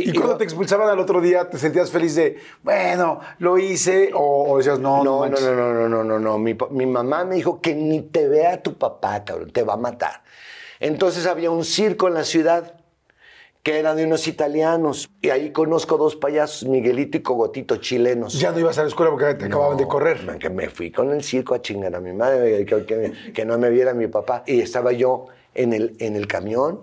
¿Y, cuando te expulsaban al otro día, te sentías feliz de, bueno, lo hice? O, o decías, no, no, no, no, no, no, no, no, Mi, mi, mamá me dijo que ni te vea tu papá, cabrón, te va a matar. Entonces había un circo en la ciudad que era de unos italianos. Y ahí conozco dos payasos, Miguelito y Cogotito, chilenos. Ya no ibas a la escuela porque te acababan de correr. Man, que me fui con el circo a chingar a mi madre, que, que, que no me viera mi papá. Y estaba yo en el, en el camión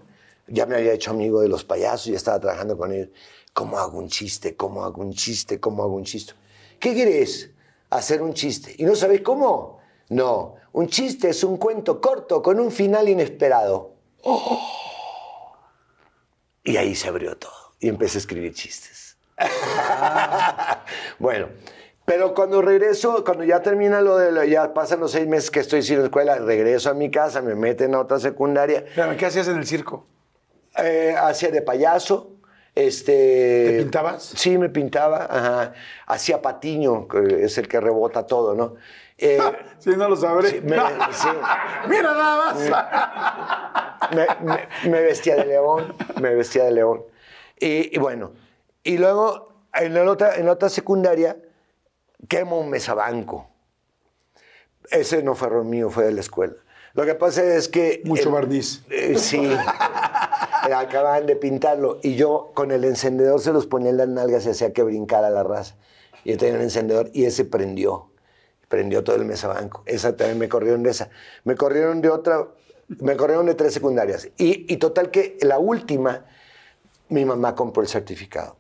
ya me había hecho amigo de los payasos, y estaba trabajando con ellos. ¿Cómo hago un chiste? ¿Cómo hago un chiste? ¿Cómo hago un chiste? ¿Qué quieres? Hacer un chiste. ¿Y no sabéis cómo? No. Un chiste es un cuento corto con un final inesperado. Y ahí se abrió todo. Y empecé a escribir chistes. bueno, pero cuando regreso, cuando ya termina lo de, ya pasan los seis meses que estoy sin escuela, regreso a mi casa, me meten a otra secundaria. ¿qué hacías en el circo? Eh, hacía de payaso. Este, ¿Te pintabas? Sí, me pintaba. Hacía patiño, que es el que rebota todo, ¿no? Eh, si no lo sabré. Mira nada más. Me, vestía de león, me vestía de león. Y, bueno, y luego en la otra, en otra secundaria quemo un mesabanco. Ese no fue mío, fue de la escuela. Lo que pasa es que... Mucho barniz. Eh, sí. acababan de pintarlo y yo con el encendedor se los ponía en las nalgas y hacía que brincara la raza. Yo tenía el encendedor y ese prendió. Prendió todo el banco, Esa también me corrieron de esa. Me corrieron de otra, me corrieron de tres secundarias. Y, total que la última, mi mamá compró el certificado.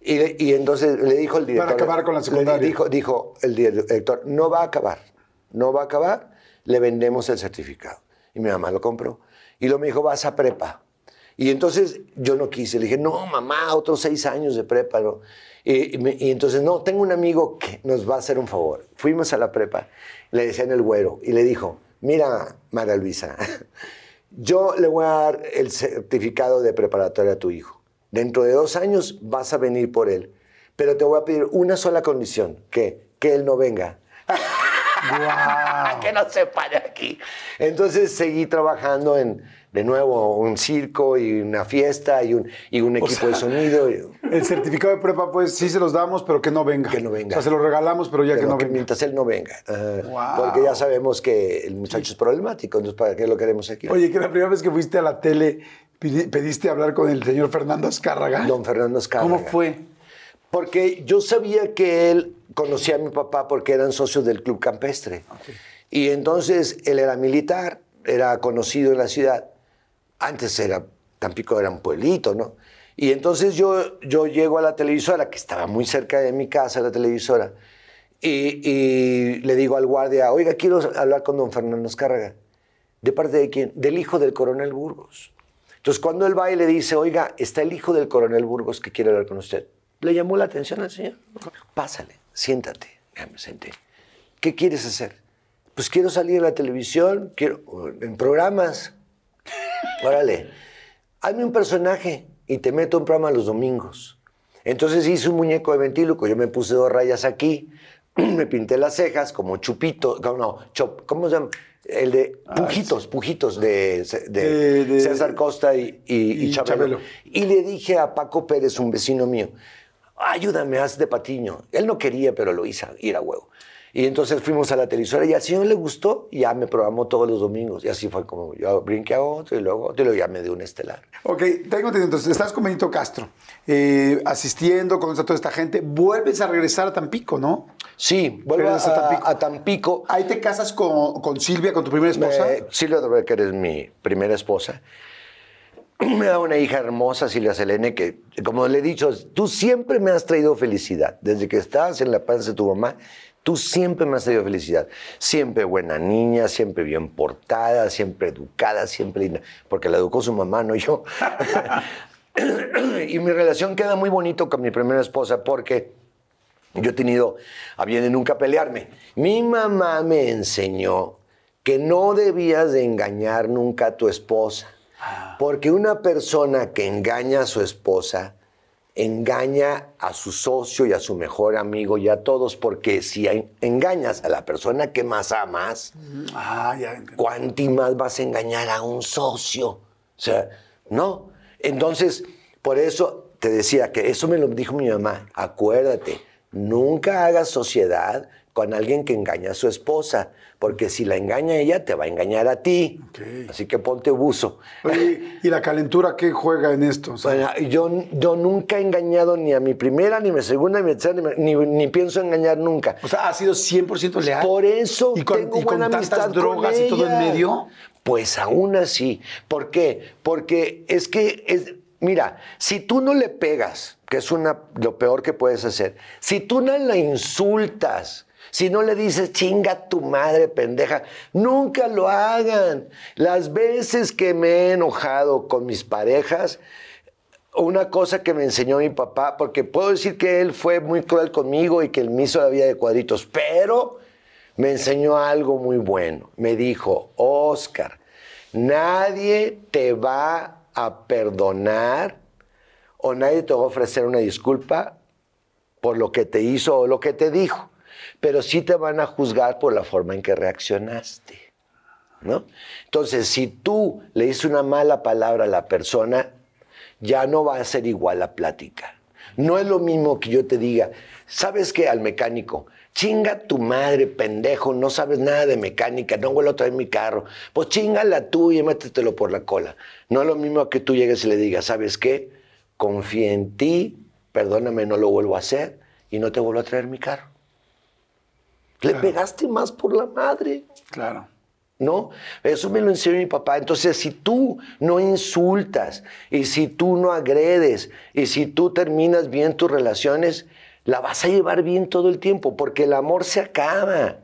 Y, entonces le dijo el director. Para acabar con la secundaria. Dijo, dijo el director, no va a acabar, no va a acabar, le vendemos el certificado. Y mi mamá lo compró. Y luego me dijo, vas a prepa. Y entonces yo no quise, le dije, no, mamá, otros seis años de prepa. Y, entonces, no, tengo un amigo que nos va a hacer un favor. Fuimos a la prepa, le decían el güero, y le dijo, mira, María Luisa, yo le voy a dar el certificado de preparatoria a tu hijo. Dentro de dos años vas a venir por él, pero te voy a pedir una sola condición, que, que él no venga. que no se pare aquí. Entonces seguí trabajando en, de nuevo, un circo y una fiesta y un, un equipo de sonido. El certificado de prueba pues sí se los damos, pero que no venga. Que no venga. O sea, se lo regalamos, pero ya que no venga. Mientras él no venga. Porque ya sabemos que el muchacho es problemático, entonces ¿para qué lo queremos aquí? Oye, que la primera vez que fuiste a la tele pediste hablar con el señor Fernando Azcárraga. Don Fernando Azcárraga. ¿Cómo fue? Porque yo sabía que él conocía a mi papá porque eran socios del club campestre. Y entonces él era militar, era conocido en la ciudad. Antes era, Tampico era un pueblito, ¿no? Y entonces yo, yo llego a la televisora, que estaba muy cerca de mi casa, la televisora, y, le digo al guardia, oiga, quiero hablar con don Fernando Escárraga. ¿De parte de quién? Del hijo del coronel Burgos. Entonces cuando él va y le dice, oiga, está el hijo del coronel Burgos que quiere hablar con usted le llamó la atención al señor. Pásale, siéntate. Ya ¿Qué quieres hacer? Pues quiero salir a la televisión, quiero en programas. Órale, hazme un personaje y te meto un programa los domingos. Entonces hice un muñeco de ventíloco, yo me puse dos rayas aquí, me pinté las cejas como chupito, no, chop, ¿cómo se llama? El de ah, Pujitos, Pujitos de, César Costa y, y, Y le dije a Paco Pérez, un vecino mío, Ah, ayúdame, haz de patiño. Él no quería, pero lo hizo, ir a huevo. Y entonces fuimos a la televisora y al señor le gustó y ya me programó todos los domingos. Y así fue como yo brinqué a otro y luego te lo llamé de un estelar. Ok, tengo entendido. Entonces, estás con Benito Castro, eh, asistiendo, con toda esta gente. Vuelves a regresar a Tampico, ¿no? Sí, vuelves a, Tampico. Ahí te casas con, Silvia, con tu primera esposa. Sí, eh, Silvia Silvia que eres mi primera esposa. me da una hija hermosa, Silvia Selene, que, como le he dicho, tú siempre me has traído felicidad. Desde que estabas en la panza de tu mamá, tú siempre me has traído felicidad. Siempre buena niña, siempre bien portada, siempre educada, siempre linda. Porque la educó su mamá, no yo. y mi relación queda muy bonito con mi primera esposa porque yo he tenido a bien de nunca pelearme. Mi mamá me enseñó que no debías de engañar nunca a tu esposa porque una persona que engaña a su esposa, engaña a su socio y a su mejor amigo y a todos, porque si engañas a la persona que más amas, ah, ¿cuánto más vas a engañar a un socio? O sea, no. Entonces, por eso te decía que eso me lo dijo mi mamá, acuérdate, nunca hagas sociedad con alguien que engaña a su esposa, porque si la engaña ella, te va a engañar a ti. Así que ponte buzo. ¿Y la calentura qué juega en esto? yo, nunca he engañado ni a mi primera, ni a mi segunda, ni a mi tercera, ni, pienso engañar nunca. O sea, ha sido 100% leal. Por eso ¿Y con, tengo con tantas drogas y todo en medio? Pues aún así. ¿Por qué? Porque es que... Es, Mira, si tú no le pegas, que es una, lo peor que puedes hacer, si tú no la insultas, si no le dices, chinga tu madre, pendeja, nunca lo hagan. Las veces que me he enojado con mis parejas, una cosa que me enseñó mi papá, porque puedo decir que él fue muy cruel conmigo y que él me hizo la vida de cuadritos, pero me enseñó algo muy bueno. Me dijo, Oscar, nadie te va a perdonar o nadie te va a ofrecer una disculpa por lo que te hizo o lo que te dijo pero sí te van a juzgar por la forma en que reaccionaste. ¿no? Entonces, si tú le dices una mala palabra a la persona, ya no va a ser igual la plática. No es lo mismo que yo te diga, ¿sabes qué? Al mecánico, chinga tu madre, pendejo, no sabes nada de mecánica, no vuelvo a traer mi carro. Pues chingala tú y métetelo por la cola. No es lo mismo que tú llegues y le digas, ¿sabes qué? Confía en ti, perdóname, no lo vuelvo a hacer y no te vuelvo a traer mi carro. Le pegaste más por la madre. Claro. ¿No? Eso me lo enseñó mi papá. Entonces, si tú no insultas y si tú no agredes y si tú terminas bien tus relaciones, la vas a llevar bien todo el tiempo porque el amor se acaba.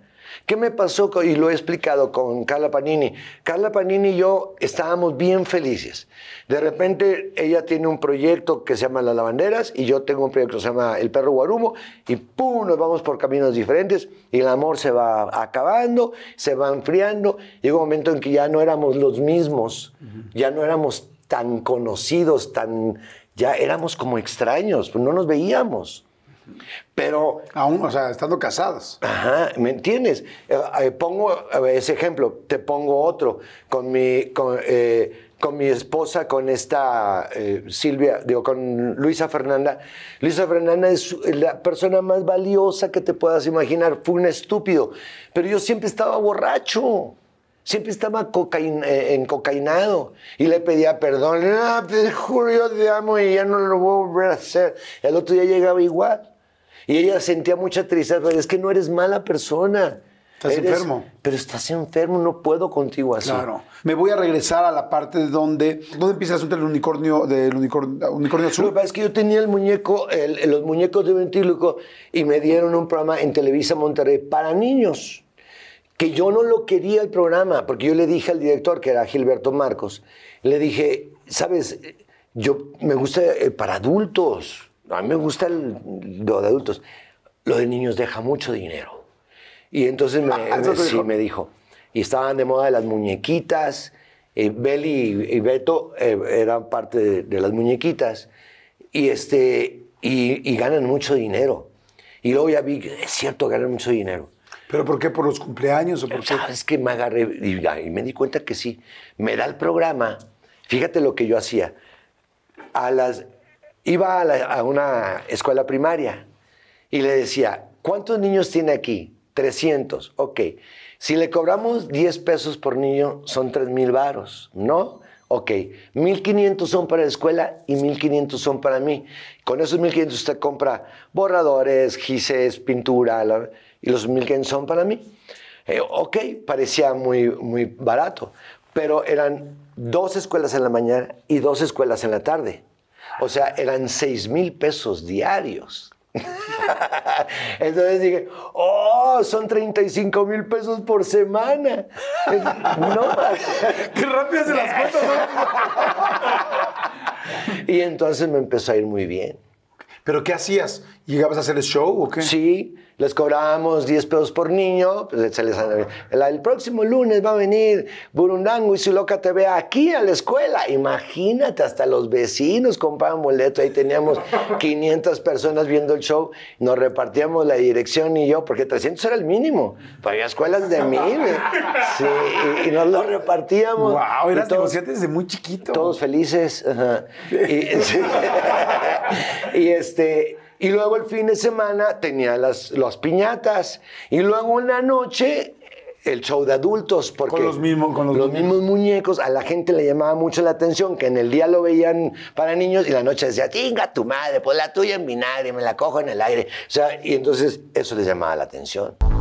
¿Qué me pasó? Y lo he explicado con Carla Panini. Carla Panini y yo estábamos bien felices. De repente ella tiene un proyecto que se llama Las Lavanderas y yo tengo un proyecto que se llama El Perro Guarumo y ¡pum! nos vamos por caminos diferentes y el amor se va acabando, se va enfriando. Llega un momento en que ya no éramos los mismos, ya no éramos tan conocidos, tan... Ya éramos como extraños, pues no nos veíamos. Pero. Aún, o sea, estando casados Ajá, ¿me entiendes? Eh, eh, pongo ese ejemplo, te pongo otro. Con mi, con, eh, con mi esposa, con esta Silvia, digo, con Luisa Fernanda. Luisa Fernanda es la persona más valiosa que te puedas imaginar. Fue un estúpido. Pero yo siempre estaba borracho. Siempre estaba cocaín, encocainado y le pedía perdón. Ah, te juro, yo te amo y ya no lo voy a volver a hacer. El otro día llegaba igual. Y ella sentía mucha tristeza, es que no eres mala persona. Estás enfermo. Pero estás enfermo, no puedo contigo así. Claro. Me voy a regresar a la parte de donde. ¿Dónde empieza el asunto del unicornio, del unicornio, azul? Lo que pasa es que yo tenía el muñeco, los muñecos de ventríloco, y me dieron un programa en Televisa Monterrey para niños. Que yo no lo quería el programa, porque yo le dije al director, que era Gilberto Marcos, le dije, ¿sabes? Yo me gusta eh, para adultos. A mí me gusta lo de adultos. Lo de niños deja mucho dinero. Y entonces me, ah, dijo. Y estaban de moda las muñequitas. Eh, Beli y, Beto eh, eran parte de, las muñequitas. Y, este, y, ganan mucho dinero. Y luego ya vi, es cierto, ganan mucho dinero. ¿Pero por qué? ¿Por los cumpleaños? O por qué? Es que me agarré y me di cuenta que sí. Me da el programa. Fíjate lo que yo hacía. A las iba a, una escuela primaria y le decía, ¿cuántos niños tiene aquí? 300. Ok, si le cobramos 10 pesos por niño, son 3 mil varos, ¿no? Ok, 1500 son para la escuela y 1500 son para mí. Con esos 1500 usted compra borradores, gises, pintura, y los 1500 son para mí. Eh, ok, parecía muy, muy barato, pero eran dos escuelas en la mañana y dos escuelas en la tarde. O sea, eran 6 mil pesos diarios. Entonces dije, oh, son 35 mil pesos por semana. no, qué rápido se las cuentas. y entonces me empezó a ir muy bien. ¿Pero qué hacías? ¿Llegabas a hacer el show o qué? Sí, les cobrábamos 10 pesos por niño. Pues, el, próximo lunes va a venir Burundango y su loca TV aquí a la escuela. Imagínate, hasta los vecinos compraban boleto. Ahí teníamos 500 personas viendo el show. Nos repartíamos la dirección y yo, porque 300 era el mínimo. Pues, había escuelas de mil. Sí, y, nos lo repartíamos. ¡Wow! Eras todos, negociante desde muy chiquito. Todos felices. y este, y luego el fin de semana tenía las, las piñatas. Y luego una noche el show de adultos porque los mismos con los, mismos muñecos a la gente le llamaba mucho la atención que en el día lo veían para niños y la noche decía tinga tu madre pues la tuya en vinagre me la cojo en el aire o sea y entonces eso les llamaba la atención